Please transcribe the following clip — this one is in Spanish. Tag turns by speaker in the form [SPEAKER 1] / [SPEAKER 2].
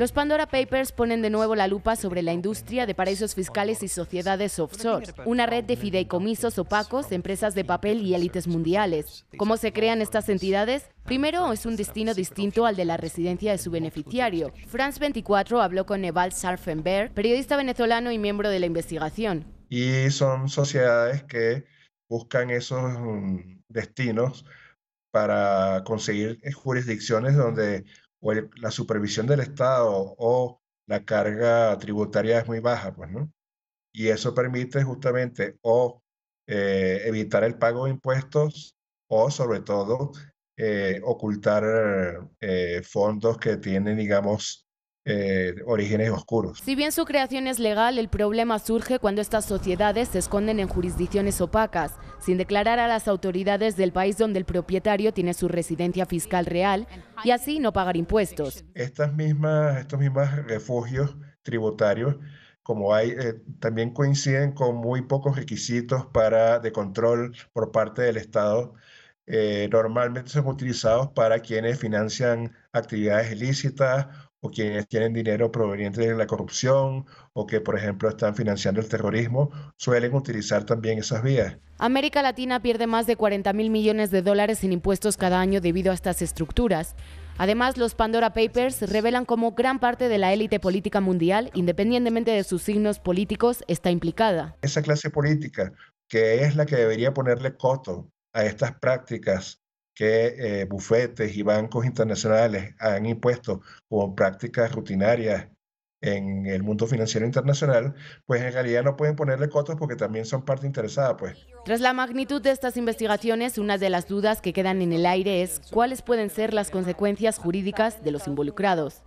[SPEAKER 1] Los Pandora Papers ponen de nuevo la lupa sobre la industria de paraísos fiscales y sociedades offshore, una red de fideicomisos opacos, empresas de papel y élites mundiales. ¿Cómo se crean estas entidades? Primero, es un destino distinto al de la residencia de su beneficiario. France 24 habló con Neval Sarfenberg, periodista venezolano y miembro de la investigación.
[SPEAKER 2] Y son sociedades que buscan esos mm, destinos para conseguir eh, jurisdicciones donde o la supervisión del Estado o la carga tributaria es muy baja, pues, ¿no? Y eso permite justamente o eh, evitar el pago de impuestos o sobre todo eh, ocultar eh, fondos que tienen, digamos, eh, orígenes oscuros.
[SPEAKER 1] Si bien su creación es legal, el problema surge cuando estas sociedades se esconden en jurisdicciones opacas, sin declarar a las autoridades del país donde el propietario tiene su residencia fiscal real y así no pagar impuestos.
[SPEAKER 2] Estas mismas, estos mismos refugios tributarios como hay, eh, también coinciden con muy pocos requisitos para, de control por parte del Estado eh, normalmente son utilizados para quienes financian actividades ilícitas o quienes tienen dinero proveniente de la corrupción o que, por ejemplo, están financiando el terrorismo, suelen utilizar también esas vías.
[SPEAKER 1] América Latina pierde más de 40 mil millones de dólares en impuestos cada año debido a estas estructuras. Además, los Pandora Papers revelan cómo gran parte de la élite política mundial, independientemente de sus signos políticos, está implicada. Esa
[SPEAKER 2] clase política, que es la que debería ponerle coto a estas prácticas que eh, bufetes y bancos internacionales han impuesto como prácticas rutinarias en el mundo financiero internacional, pues en realidad no pueden ponerle cotos porque también son parte interesada, pues.
[SPEAKER 1] Tras la magnitud de estas investigaciones, una de las dudas que quedan en el aire es cuáles pueden ser las consecuencias jurídicas de los involucrados.